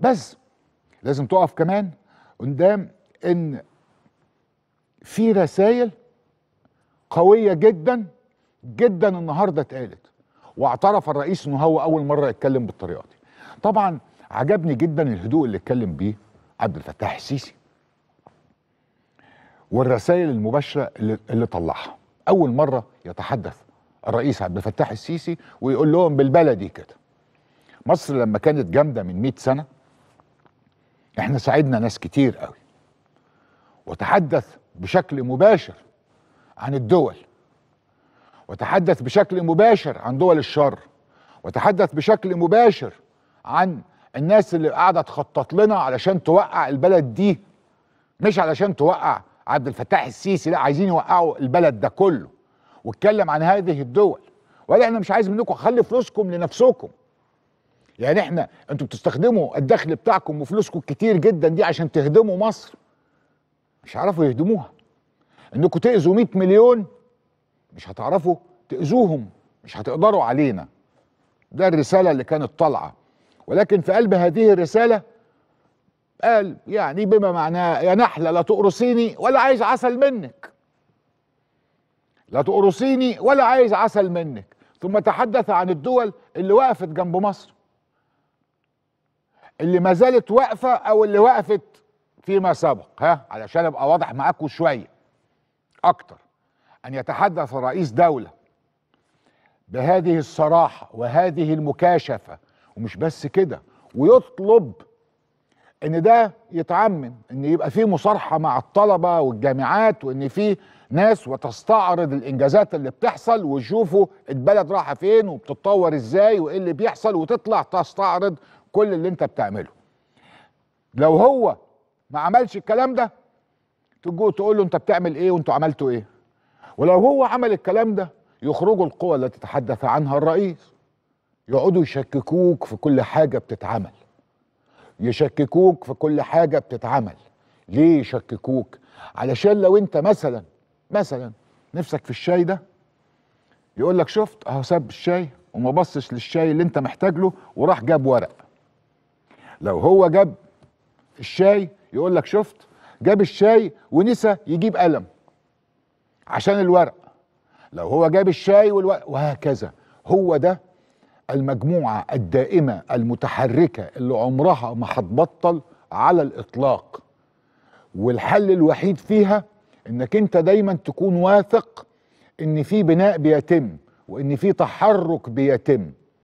بس لازم تقف كمان قدام ان في رسائل قويه جدا جدا النهارده اتقالت واعترف الرئيس ان هو اول مره يتكلم بالطريقه دي طبعا عجبني جدا الهدوء اللي اتكلم بيه عبد الفتاح السيسي والرسائل المباشره اللي, اللي طلعها اول مره يتحدث الرئيس عبد الفتاح السيسي ويقول لهم بالبلدي كده مصر لما كانت جامده من 100 سنه احنا ساعدنا ناس كتير قوي وتحدث بشكل مباشر عن الدول وتحدث بشكل مباشر عن دول الشر وتحدث بشكل مباشر عن الناس اللي قاعده تخطط لنا علشان توقع البلد دي مش علشان توقع عبد الفتاح السيسي لا عايزين يوقعوا البلد ده كله واتكلم عن هذه الدول وقال احنا مش عايز منكم خلي فلوسكم لنفسكم يعني احنا انتوا بتستخدموا الدخل بتاعكم وفلوسكم الكتير جدا دي عشان تهدموا مصر مش هيعرفوا يهدموها انكم تاذوا 100 مليون مش هتعرفوا تاذوهم مش هتقدروا علينا ده الرساله اللي كانت طالعه ولكن في قلب هذه الرساله قال يعني بما معناه يا نحله لا تقرصيني ولا عايز عسل منك لا تقرصيني ولا عايز عسل منك ثم تحدث عن الدول اللي وقفت جنب مصر اللي ما زالت واقفه او اللي وقفت فيما سبق ها علشان ابقى واضح معاكم شويه اكتر ان يتحدث رئيس دوله بهذه الصراحه وهذه المكاشفه ومش بس كده ويطلب ان ده يتعمم ان يبقى فيه مصارحه مع الطلبه والجامعات وان فيه ناس وتستعرض الانجازات اللي بتحصل ويشوفوا البلد رايحه فين وبتتطور ازاي وايه اللي بيحصل وتطلع تستعرض كل اللي انت بتعمله لو هو ما عملش الكلام ده تجو تقول له انت بتعمل ايه وانتوا عملتوا ايه ولو هو عمل الكلام ده يخرجوا القوى التي تحدث عنها الرئيس يقعدوا يشككوك في كل حاجه بتتعمل يشككوك في كل حاجه بتتعمل ليه يشككوك علشان لو انت مثلا مثلا نفسك في الشاي ده يقول لك شفت اهو ساب الشاي وما بصش للشاي اللي انت محتاج له وراح جاب ورق لو هو جاب الشاي يقول لك شفت جاب الشاي ونسى يجيب قلم عشان الورق لو هو جاب الشاي والورق وهكذا هو ده المجموعة الدائمة المتحركة اللي عمرها ما هتبطل على الإطلاق والحل الوحيد فيها إنك أنت دايما تكون واثق إن في بناء بيتم وإن في تحرك بيتم